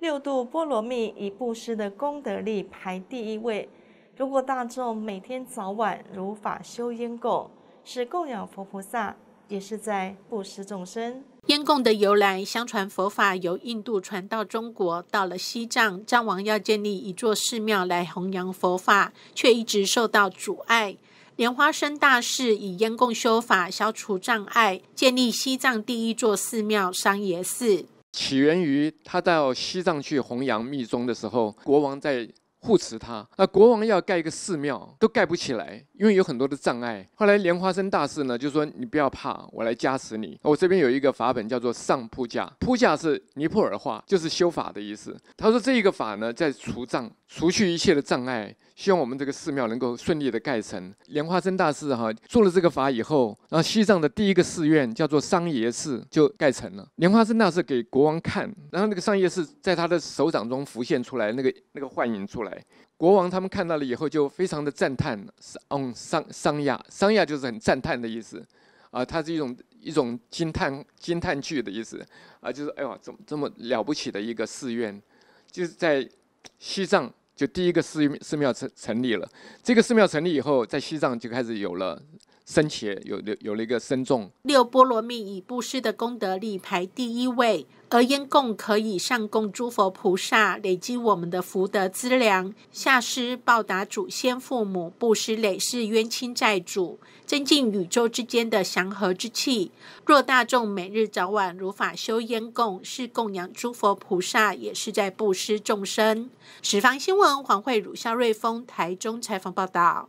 六度波罗蜜以布施的功德力排第一位。如果大众每天早晚如法修烟供，是供养佛菩萨，也是在布施众生。烟供的由来，相传佛法由印度传到中国，到了西藏，藏王要建立一座寺庙来弘扬佛法，却一直受到阻碍。莲花生大士以烟供修法消除障碍，建立西藏第一座寺庙商业寺。起源于他到西藏去弘扬密宗的时候，国王在护持他。那国王要盖一个寺庙，都盖不起来，因为有很多的障碍。后来莲花生大士呢，就说：“你不要怕，我来加持你。我这边有一个法本，叫做上铺架。铺架是尼泊尔话，就是修法的意思。”他说：“这一个法呢，在除障，除去一切的障碍。”希望我们这个寺庙能够顺利的盖成莲花生大士哈做了这个法以后，然后西藏的第一个寺院叫做桑耶寺就盖成了莲花生大士给国王看，然后那个桑耶寺在他的手掌中浮现出来，那个那个幻影出来，国王他们看到了以后就非常的赞叹，是嗯桑桑亚桑亚就是很赞叹的意思，啊，它是一种一种惊叹惊叹句的意思，啊，就是哎呦，怎么这么了不起的一个寺院，就是在西藏。就第一个寺寺庙成成立了，这个寺庙成立以后，在西藏就开始有了。生劫有有有了一个深重六波罗蜜以布施的功德力排第一位，而烟供可以上供诸佛菩萨，累积我们的福德资粮；下施报答祖先父母，布施累世冤亲债主，增进宇宙之间的祥和之气。若大众每日早晚如法修烟供，是供养诸佛菩萨，也是在布施众生。十方新闻黄慧汝、萧瑞峰台中采访报道。